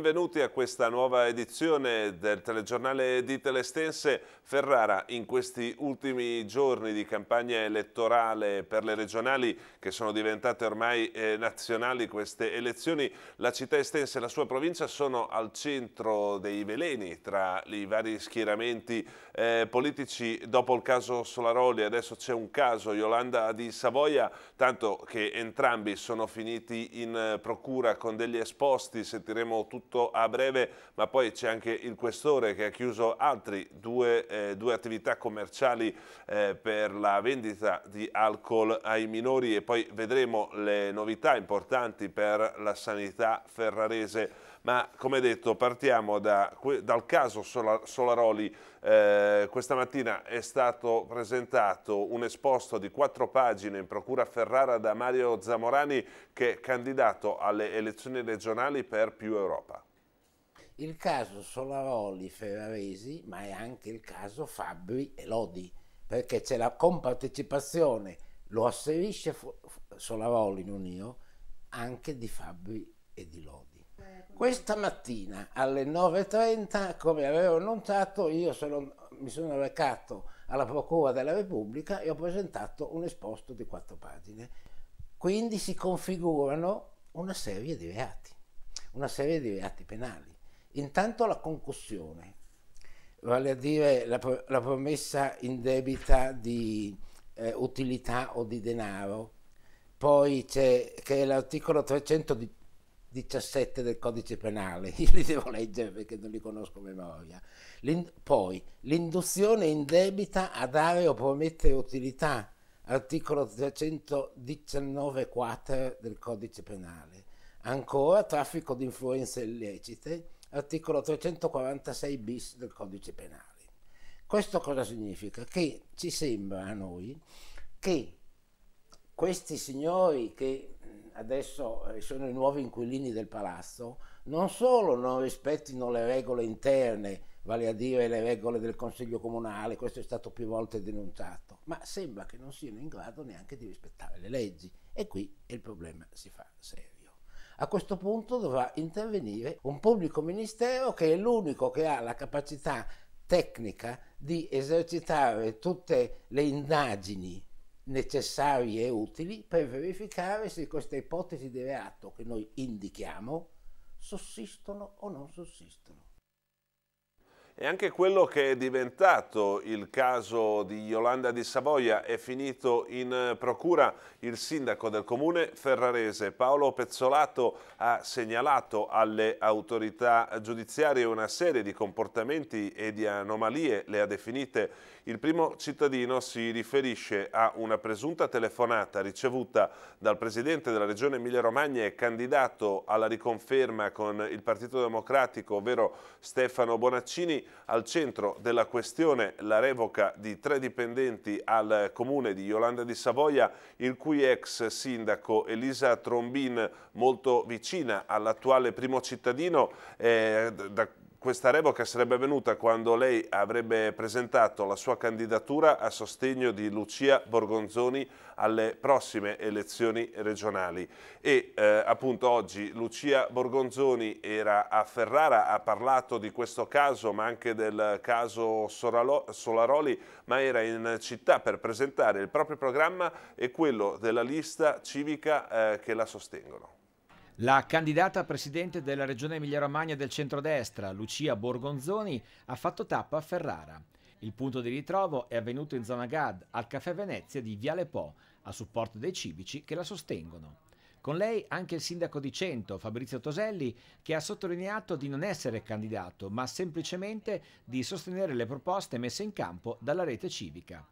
benvenuti a questa nuova edizione del telegiornale di Telestense. Ferrara in questi ultimi giorni di campagna elettorale per le regionali che sono diventate ormai eh, nazionali queste elezioni, la città estense e la sua provincia sono al centro dei veleni tra i vari schieramenti eh, politici dopo il caso Solaroli, adesso c'è un caso Yolanda di Savoia, tanto che entrambi sono finiti in eh, procura con degli esposti, sentiremo tutto tutto a breve, ma poi c'è anche il questore che ha chiuso altri due, eh, due attività commerciali eh, per la vendita di alcol ai minori e poi vedremo le novità importanti per la sanità ferrarese. Ma come detto partiamo da, dal caso Solaroli. Eh, questa mattina è stato presentato un esposto di quattro pagine in procura Ferrara da Mario Zamorani che è candidato alle elezioni regionali per Più Europa il caso Solaroli-Ferraresi, ma è anche il caso Fabri e Lodi, perché c'è la compartecipazione, lo asserisce Solaroli, in un io, anche di Fabri e di Lodi. Questa mattina alle 9.30, come avevo annunciato, io sono, mi sono recato alla Procura della Repubblica e ho presentato un esposto di quattro pagine. Quindi si configurano una serie di reati, una serie di reati penali. Intanto la concussione, vale a dire la, la promessa indebita di eh, utilità o di denaro. Poi c'è che è l'articolo 317 del codice penale, io li devo leggere perché non li conosco a memoria. L'in, poi l'induzione indebita a dare o promettere utilità, articolo 319 quater del codice penale. Ancora traffico di influenze illecite, articolo 346 bis del codice penale. Questo cosa significa? Che ci sembra a noi che questi signori che adesso eh, sono i nuovi inquilini del palazzo non solo non rispettino le regole interne, vale a dire le regole del Consiglio Comunale, questo è stato più volte denunciato, ma sembra che non siano in grado neanche di rispettare le leggi e qui il problema si fa serio. A questo punto dovrà intervenire un pubblico ministero che è l'unico che ha la capacità tecnica di esercitare tutte le indagini necessarie e utili per verificare se queste ipotesi di reato che noi indichiamo sussistono o non sussistono. E anche quello che è diventato il caso di Yolanda di Savoia è finito in procura. Il sindaco del comune ferrarese Paolo Pezzolato ha segnalato alle autorità giudiziarie una serie di comportamenti e di anomalie, le ha definite il primo cittadino si riferisce a una presunta telefonata ricevuta dal presidente della regione Emilia-Romagna e candidato alla riconferma con il Partito Democratico, ovvero Stefano Bonaccini, al centro della questione la revoca di tre dipendenti al comune di Yolanda di Savoia, il cui ex sindaco Elisa Trombin, molto vicina all'attuale primo cittadino, eh, da questa revoca sarebbe venuta quando lei avrebbe presentato la sua candidatura a sostegno di Lucia Borgonzoni alle prossime elezioni regionali e eh, appunto oggi Lucia Borgonzoni era a Ferrara, ha parlato di questo caso ma anche del caso Soralo, Solaroli ma era in città per presentare il proprio programma e quello della lista civica eh, che la sostengono. La candidata a presidente della regione Emilia-Romagna del centrodestra, Lucia Borgonzoni, ha fatto tappa a Ferrara. Il punto di ritrovo è avvenuto in zona GAD, al Caffè Venezia di Viale Po, a supporto dei civici che la sostengono. Con lei anche il sindaco di Cento, Fabrizio Toselli, che ha sottolineato di non essere candidato, ma semplicemente di sostenere le proposte messe in campo dalla rete civica.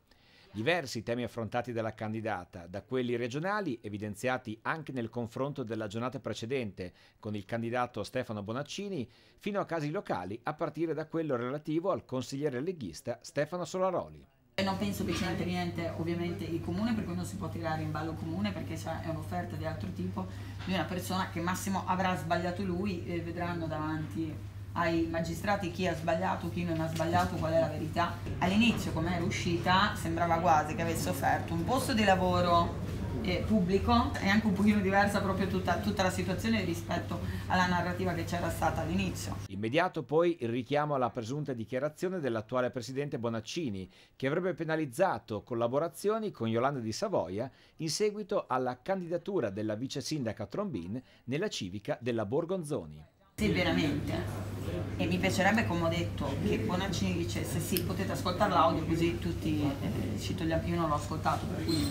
Diversi temi affrontati dalla candidata, da quelli regionali evidenziati anche nel confronto della giornata precedente con il candidato Stefano Bonaccini, fino a casi locali a partire da quello relativo al consigliere leghista Stefano Solaroli. Eh, non penso che c'entri niente ovviamente il comune perché non si può tirare in ballo il comune perché è un'offerta di altro tipo di una persona che massimo avrà sbagliato lui e vedranno davanti ai magistrati chi ha sbagliato, chi non ha sbagliato, qual è la verità. All'inizio, come era uscita, sembrava quasi che avesse offerto un posto di lavoro eh, pubblico, e anche un pochino diversa proprio tutta, tutta la situazione rispetto alla narrativa che c'era stata all'inizio. Immediato poi il richiamo alla presunta dichiarazione dell'attuale presidente Bonaccini, che avrebbe penalizzato collaborazioni con Yolanda di Savoia in seguito alla candidatura della vice sindaca Trombin nella civica della Borgonzoni. Sì, veramente e mi piacerebbe, come ho detto, che Bonaccini dicesse sì, potete ascoltare l'audio così tutti, eh, cito gli io non l'ho ascoltato, per cui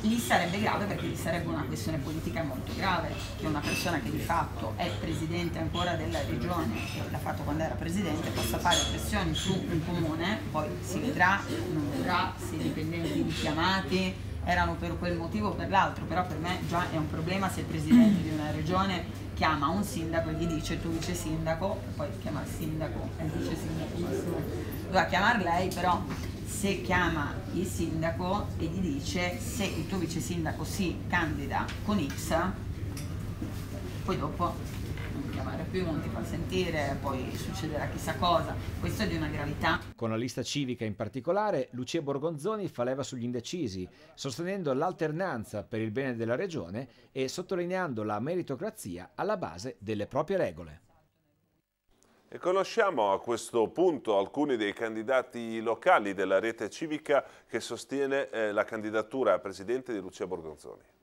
lì sarebbe grave perché lì sarebbe una questione politica molto grave, che una persona che di fatto è presidente ancora della regione, l'ha fatto quando era presidente, possa fare pressioni su un comune, poi si vedrà, non vedrà, se i dipendenti richiamati erano per quel motivo o per l'altro, però per me già è un problema se il presidente di una regione chiama un sindaco e gli dice tu vice sindaco, poi chiama il sindaco e il vice sindaco, doveva chiamare lei però se chiama il sindaco e gli dice se il tuo vice sindaco si candida con X poi dopo non chiamare più, non ti fa sentire, poi succederà chissà cosa. Questo è di una gravità. Con la lista civica in particolare, Lucia Borgonzoni fa leva sugli indecisi, sostenendo l'alternanza per il bene della regione e sottolineando la meritocrazia alla base delle proprie regole. E conosciamo a questo punto alcuni dei candidati locali della rete civica che sostiene eh, la candidatura a presidente di Lucia Borgonzoni.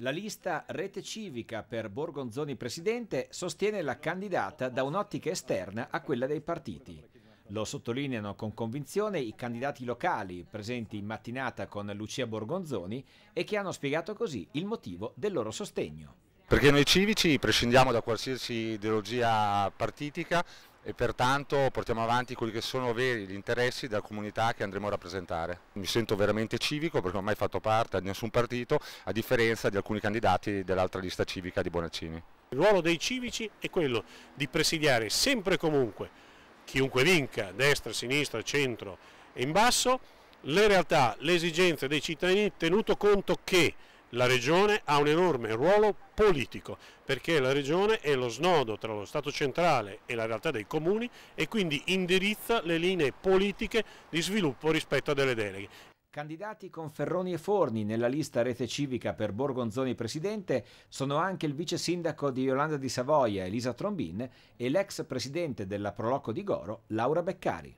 La lista Rete Civica per Borgonzoni Presidente sostiene la candidata da un'ottica esterna a quella dei partiti. Lo sottolineano con convinzione i candidati locali presenti in mattinata con Lucia Borgonzoni e che hanno spiegato così il motivo del loro sostegno. Perché noi civici prescindiamo da qualsiasi ideologia partitica, e pertanto portiamo avanti quelli che sono veri gli interessi della comunità che andremo a rappresentare. Mi sento veramente civico perché non ho mai fatto parte di nessun partito, a differenza di alcuni candidati dell'altra lista civica di Bonaccini. Il ruolo dei civici è quello di presidiare sempre e comunque, chiunque vinca, destra, sinistra, centro e in basso, le realtà, le esigenze dei cittadini, tenuto conto che la regione ha un enorme ruolo politico perché la regione è lo snodo tra lo Stato centrale e la realtà dei comuni e quindi indirizza le linee politiche di sviluppo rispetto a delle deleghe. Candidati con Ferroni e Forni nella lista rete civica per Borgonzoni presidente sono anche il vice sindaco di Yolanda di Savoia, Elisa Trombin, e l'ex presidente della Proloco di Goro, Laura Beccari.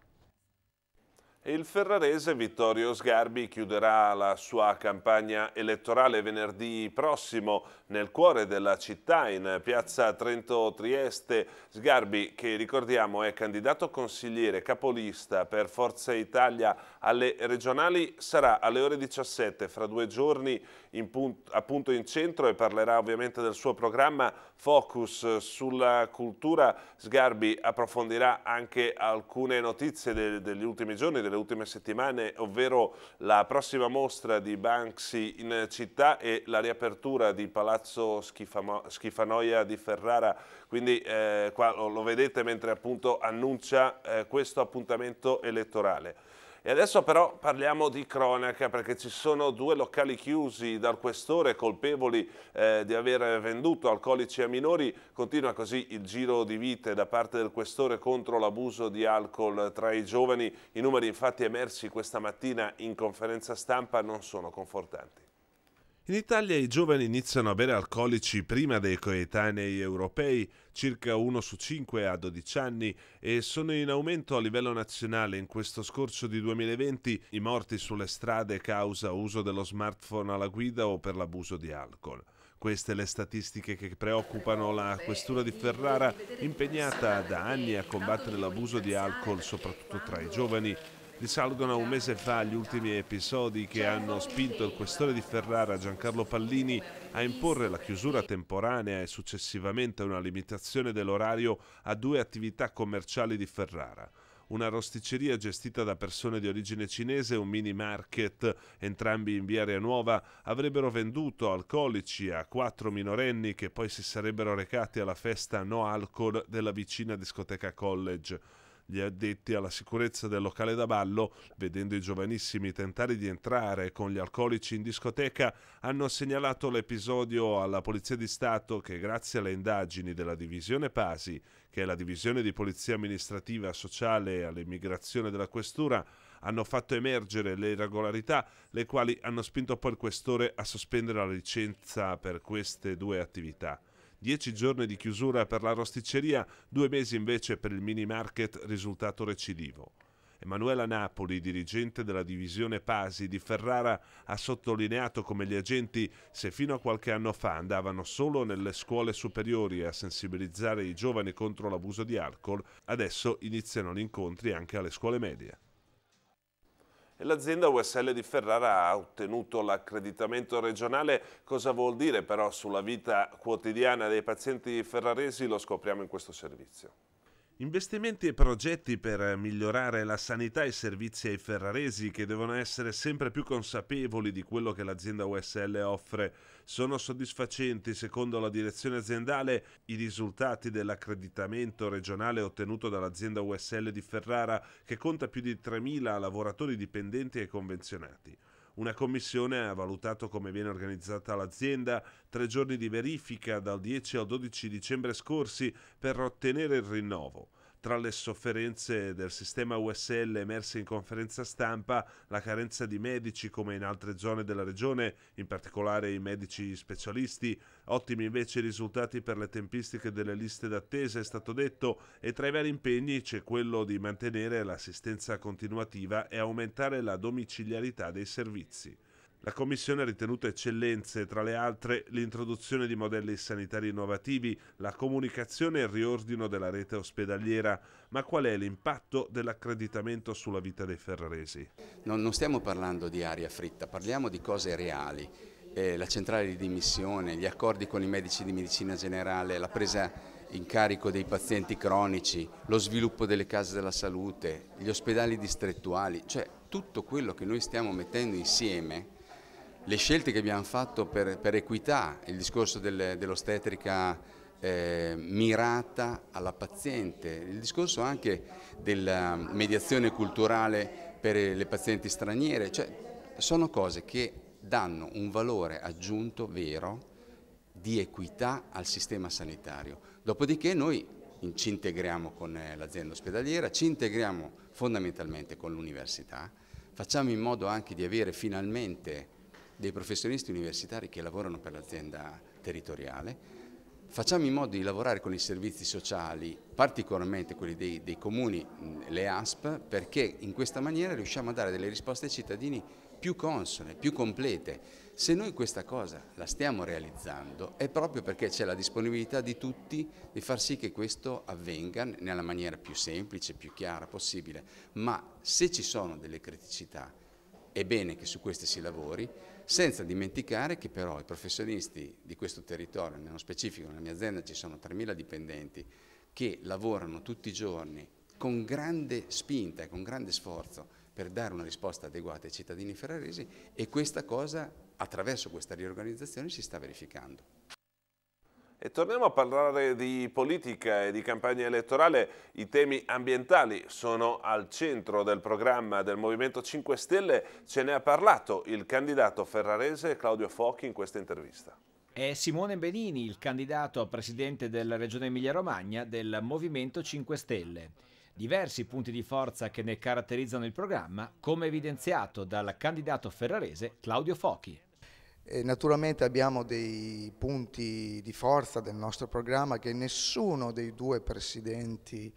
Il ferrarese Vittorio Sgarbi chiuderà la sua campagna elettorale venerdì prossimo nel cuore della città, in piazza Trento Trieste. Sgarbi, che ricordiamo è candidato consigliere capolista per Forza Italia alle regionali, sarà alle ore 17 fra due giorni in appunto in centro e parlerà ovviamente del suo programma focus sulla cultura. Sgarbi approfondirà anche alcune notizie de degli ultimi giorni, delle ultime settimane, ovvero la prossima mostra di Banksy in città e la riapertura di Palazzo Schifamo Schifanoia di Ferrara. Quindi eh, qua lo, vedete mentre appunto annuncia eh, questo appuntamento elettorale. E adesso però parliamo di cronaca perché ci sono due locali chiusi dal questore colpevoli eh, di aver venduto alcolici a minori. Continua così il giro di vite da parte del questore contro l'abuso di alcol tra i giovani. I numeri infatti emersi questa mattina in conferenza stampa non sono confortanti. In Italia i giovani iniziano a bere alcolici prima dei coetanei europei, circa 1 su 5 a 12 anni, e sono in aumento a livello nazionale. In questo scorcio di 2020 i morti sulle strade causa uso dello smartphone alla guida o per l'abuso di alcol. Queste le statistiche che preoccupano la questura di Ferrara, impegnata da anni a combattere l'abuso di alcol soprattutto tra i giovani Risalgono a un mese fa gli ultimi episodi che hanno spinto il questore di Ferrara Giancarlo Pallini a imporre la chiusura temporanea e successivamente una limitazione dell'orario a due attività commerciali di Ferrara. Una rosticceria gestita da persone di origine cinese e un mini market, entrambi in via Area Nuova, avrebbero venduto alcolici a quattro minorenni che poi si sarebbero recati alla festa no alcol della vicina discoteca college. Gli addetti alla sicurezza del locale da ballo, vedendo i giovanissimi tentare di entrare con gli alcolici in discoteca, hanno segnalato l'episodio alla Polizia di Stato che grazie alle indagini della Divisione Pasi, che è la divisione di Polizia Amministrativa, Sociale e all'immigrazione della Questura, hanno fatto emergere le irregolarità, le quali hanno spinto poi il questore a sospendere la licenza per queste due attività. 10 giorni di chiusura per la rosticceria, due mesi invece per il mini market risultato recidivo. Emanuela Napoli, dirigente della divisione Pasi di Ferrara, ha sottolineato come gli agenti, se fino a qualche anno fa andavano solo nelle scuole superiori a sensibilizzare i giovani contro l'abuso di alcol, adesso iniziano gli incontri anche alle scuole medie. L'azienda USL di Ferrara ha ottenuto l'accreditamento regionale. Cosa vuol dire però sulla vita quotidiana dei pazienti ferraresi? Lo scopriamo in questo servizio. Investimenti e progetti per migliorare la sanità e i servizi ai ferraresi che devono essere sempre più consapevoli di quello che l'azienda USL offre. Sono soddisfacenti, secondo la direzione aziendale, i risultati dell'accreditamento regionale ottenuto dall'azienda USL di Ferrara che conta più di 3.000 lavoratori dipendenti e convenzionati. Una commissione ha valutato come viene organizzata l'azienda, tre giorni di verifica dal 10 al 12 dicembre scorsi per ottenere il rinnovo. Tra le sofferenze del sistema USL emerse in conferenza stampa, la carenza di medici come in altre zone della regione, in particolare i medici specialisti, ottimi invece i risultati per le tempistiche delle liste d'attesa è stato detto e tra i vari impegni c'è quello di mantenere l'assistenza continuativa e aumentare la domiciliarità dei servizi. La Commissione ha ritenuto eccellenze, tra le altre, l'introduzione di modelli sanitari innovativi, la comunicazione e il riordino della rete ospedaliera. Ma qual è l'impatto dell'accreditamento sulla vita dei ferraresi? Non, non, stiamo parlando di aria fritta, parliamo di cose reali. Eh, la centrale di dimissione, gli accordi con i medici di medicina generale, la presa in carico dei pazienti cronici, lo sviluppo delle case della salute, gli ospedali distrettuali, cioè tutto quello che noi stiamo mettendo insieme le scelte che abbiamo fatto per, per equità, il discorso del, dell'ostetrica eh, mirata alla paziente, il discorso anche della mediazione culturale per le pazienti straniere, cioè sono cose che danno un valore aggiunto vero di equità al sistema sanitario. Dopodiché noi ci integriamo con eh, l'azienda ospedaliera, ci integriamo fondamentalmente con l'università, facciamo in modo anche di avere finalmente dei professionisti universitari che lavorano per l'azienda territoriale, facciamo in modo di lavorare con i servizi sociali, particolarmente quelli dei, dei, comuni, le ASP, perché in questa maniera riusciamo a dare delle risposte ai cittadini più consone, più complete. Se noi questa cosa la stiamo realizzando è proprio perché c'è la disponibilità di tutti di far sì che questo avvenga nella maniera più semplice, più chiara possibile, ma se ci sono delle criticità è bene che su queste si lavori, senza dimenticare che però i professionisti di questo territorio, nello specifico nella mia azienda ci sono 3.000 dipendenti che lavorano tutti i giorni con grande spinta e con grande sforzo per dare una risposta adeguata ai cittadini ferraresi e questa cosa attraverso questa riorganizzazione si sta verificando. E torniamo a parlare di politica e di campagna elettorale. I temi ambientali sono al centro del programma del Movimento 5 Stelle. Ce ne ha parlato il candidato ferrarese Claudio Fochi in questa intervista. È Simone Benini, il candidato a presidente della Regione Emilia-Romagna del Movimento 5 Stelle. Diversi punti di forza che ne caratterizzano il programma, come evidenziato dal candidato ferrarese Claudio Fochi naturalmente abbiamo dei punti di forza del nostro programma che nessuno dei due presidenti,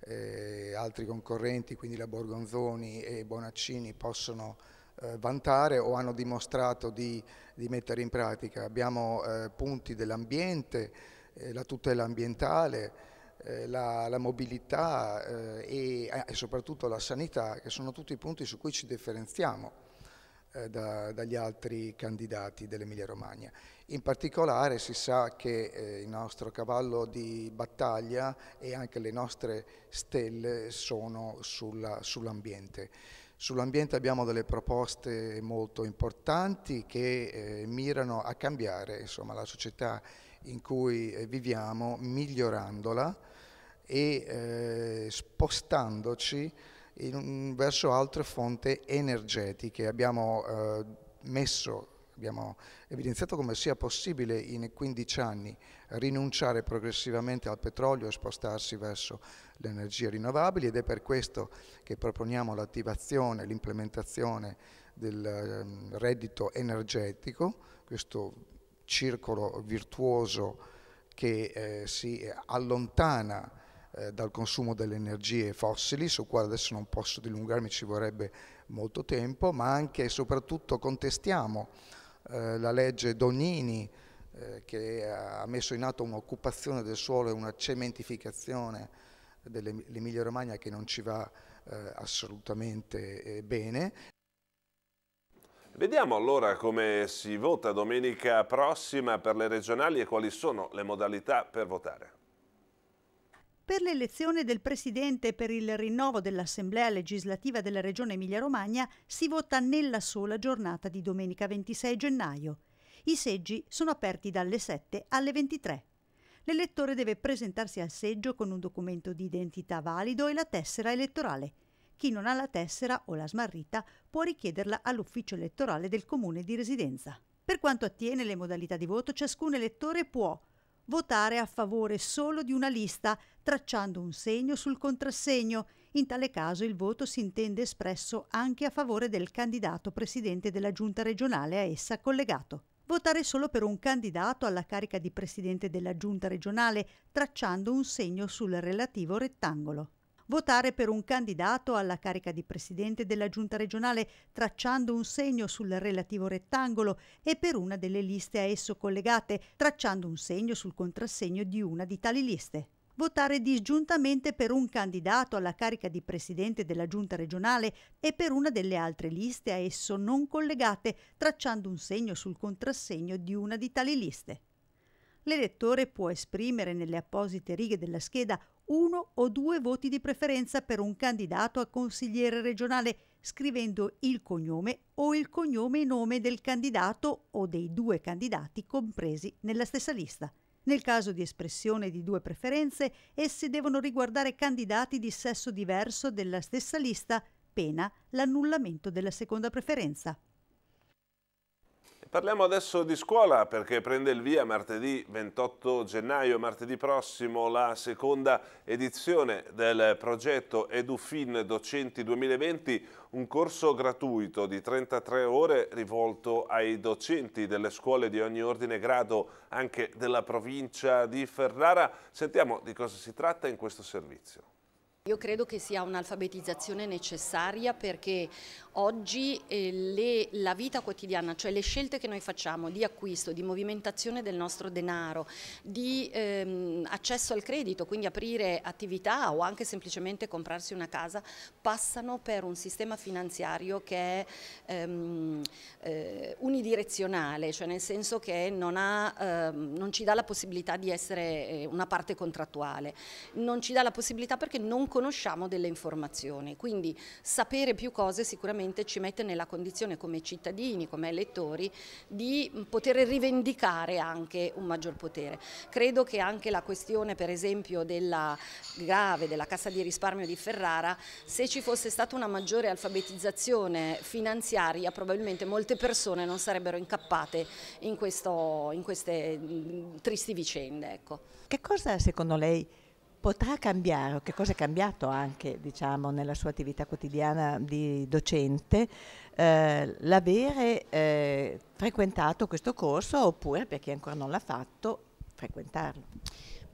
eh, altri concorrenti, quindi la Borgonzoni e Bonaccini, possono eh, vantare o hanno dimostrato di, di mettere in pratica. Abbiamo eh, punti dell'ambiente, eh, la tutela ambientale, eh, la, la, mobilità eh, e, e soprattutto la sanità, che sono tutti i punti su cui ci differenziamo eh, da, dagli altri candidati dell'Emilia Romagna. In particolare si sa che eh, il nostro cavallo di battaglia e anche le nostre stelle sono sull'ambiente. Sull'ambiente abbiamo delle proposte molto importanti che eh, mirano a cambiare insomma, la società in cui eh, viviamo, migliorandola e eh, spostandoci in, verso altre fonti energetiche. Abbiamo eh, messo abbiamo evidenziato come sia possibile in 15 anni rinunciare progressivamente al petrolio e spostarsi verso le energie rinnovabili ed è per questo che proponiamo l'attivazione, l'implementazione del ehm, reddito energetico, questo circolo virtuoso che eh, si allontana eh, dal consumo delle energie fossili, su quale adesso non posso dilungarmi, ci vorrebbe molto tempo, ma anche e soprattutto contestiamo eh, la legge Donini eh, che ha messo in atto un'occupazione del suolo e una cementificazione dell'Emilia Romagna che non ci va eh, assolutamente eh, bene. Vediamo allora come si vota domenica prossima per le regionali e quali sono le modalità per votare. Per l'elezione del Presidente e per il rinnovo dell'Assemblea legislativa della Regione Emilia-Romagna si vota nella sola giornata di domenica 26 gennaio. I seggi sono aperti dalle 7 alle 23. L'elettore deve presentarsi al seggio con un documento di identità valido e la tessera elettorale. Chi non ha la tessera o la smarrita può richiederla all'ufficio elettorale del comune di residenza. Per quanto attiene le modalità di voto, ciascun elettore può votare a favore solo di una lista, tracciando un segno sul contrassegno. In tale caso il voto si intende espresso anche a favore del candidato presidente della giunta regionale a essa collegato. Votare solo per un candidato alla carica di presidente della giunta regionale, tracciando un segno sul relativo rettangolo votare per un candidato alla carica di presidente della giunta regionale tracciando un segno sul relativo rettangolo e per una delle liste a esso collegate tracciando un segno sul contrassegno di una di tali liste votare disgiuntamente per un candidato alla carica di presidente della giunta regionale e per una delle altre liste a esso non collegate, tracciando un segno sul contrassegno di una di tali liste l'elettore può esprimere nelle apposite righe della scheda uno o due voti di preferenza per un candidato a consigliere regionale scrivendo il cognome o il cognome e nome del candidato o dei due candidati compresi nella stessa lista. Nel caso di espressione di due preferenze, esse devono riguardare candidati di sesso diverso della stessa lista, pena l'annullamento della seconda preferenza. Parliamo adesso di scuola perché prende il via martedì 28 gennaio, martedì prossimo, la seconda edizione del progetto EduFin Docenti 2020, un corso gratuito di 33 ore rivolto ai docenti delle scuole di ogni ordine e grado anche della provincia di Ferrara. Sentiamo di cosa si tratta in questo servizio. Io credo che sia un'alfabetizzazione necessaria perché oggi eh, le, la vita quotidiana, cioè le scelte che noi facciamo di acquisto, di movimentazione del nostro denaro, di ehm, accesso al credito, quindi aprire attività o anche semplicemente comprarsi una casa, passano per un sistema finanziario che è ehm, eh, unidirezionale, cioè nel senso che non, ha, ehm, non, ci dà la possibilità di essere eh, una parte contrattuale, non ci dà la possibilità perché non conosciamo delle informazioni, quindi sapere più cose sicuramente ci mette nella condizione come cittadini, come elettori, di poter rivendicare anche un maggior potere. Credo che anche la questione per esempio della grave, della Cassa di risparmio di Ferrara, se ci fosse stata una maggiore alfabetizzazione finanziaria probabilmente molte persone non sarebbero incappate in, questo, in queste mm, tristi vicende. Ecco. Che cosa secondo lei potrà cambiare, o che cosa è cambiato anche diciamo, nella sua attività quotidiana di docente, eh, l'avere eh, frequentato questo corso oppure, per chi ancora non l'ha fatto, frequentarlo?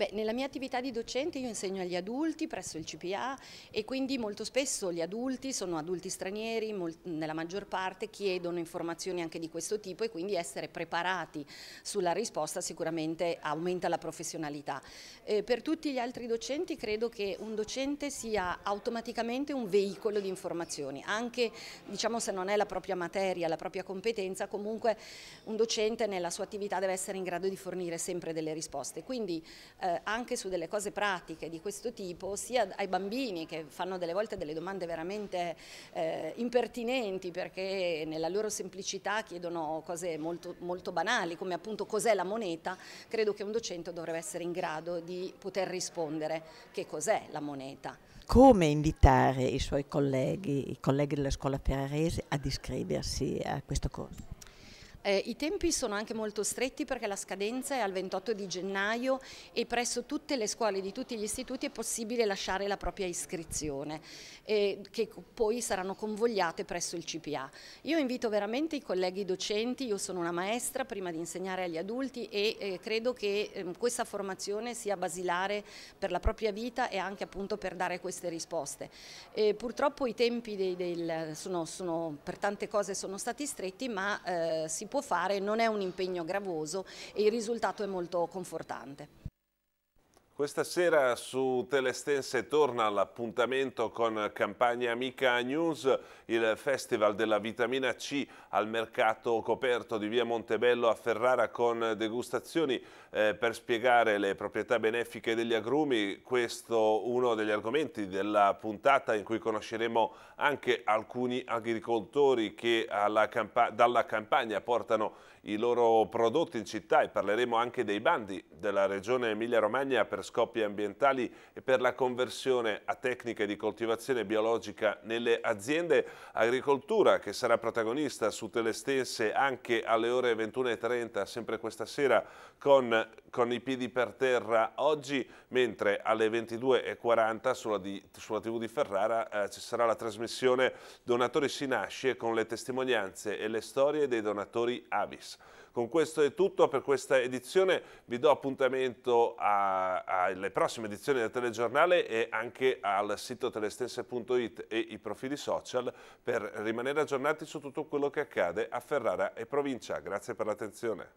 Beh, nella mia attività di docente io insegno agli adulti presso il CPA e quindi molto spesso gli adulti sono adulti stranieri, nella maggior parte chiedono informazioni anche di questo tipo e quindi essere preparati sulla risposta sicuramente aumenta la professionalità. Eh, per tutti gli altri docenti credo che un docente sia automaticamente un veicolo di informazioni, anche diciamo se non è la propria materia, la propria competenza, comunque un docente nella sua attività deve essere in grado di fornire sempre delle risposte. Quindi eh, eh, anche su delle cose pratiche di questo tipo, sia ai bambini che fanno delle volte delle domande veramente eh, impertinenti perché nella loro semplicità chiedono cose molto, molto banali, come appunto cos'è la moneta, credo che un docente dovrebbe essere in grado di poter rispondere che cos'è la moneta. Come invitare i suoi colleghi, i colleghi della scuola ferrarese ad iscriversi a questo corso? Eh, I tempi sono anche molto stretti perché la scadenza è al 28 di gennaio e presso tutte le scuole di tutti gli istituti è possibile lasciare la propria iscrizione eh, che poi saranno convogliate presso il CPA. Io invito veramente i colleghi docenti, io sono una maestra prima di insegnare agli adulti e eh, credo che ehm, questa formazione sia basilare per la propria vita e anche appunto per dare queste risposte. Eh, purtroppo i tempi dei, del, sono, sono, per tante cose sono stati stretti ma eh, si può fare, non è un impegno gravoso e il risultato è molto confortante. Questa sera su Telestense torna l'appuntamento con Campagna Amica News, il Festival della Vitamina C al mercato coperto di via Montebello a Ferrara con degustazioni eh, per spiegare le proprietà benefiche degli agrumi. Questo è uno degli argomenti della puntata in cui conosceremo anche alcuni agricoltori che campa dalla campagna portano i loro prodotti in città e parleremo anche dei bandi della regione Emilia-Romagna per scopi ambientali e per la conversione a tecniche di coltivazione biologica nelle aziende agricoltura che sarà protagonista su Telestense anche alle ore 21.30, sempre questa sera con, con, i piedi per terra oggi, mentre alle 22.40 sulla, di, sulla TV di Ferrara eh, ci sarà la trasmissione Donatori si nasce con le testimonianze e le storie dei donatori Avis. Con questo è tutto per questa edizione, vi do appuntamento alle prossime edizioni del telegiornale e anche al sito telestense.it e i profili social per rimanere aggiornati su tutto quello che accade a Ferrara e provincia. Grazie per l'attenzione.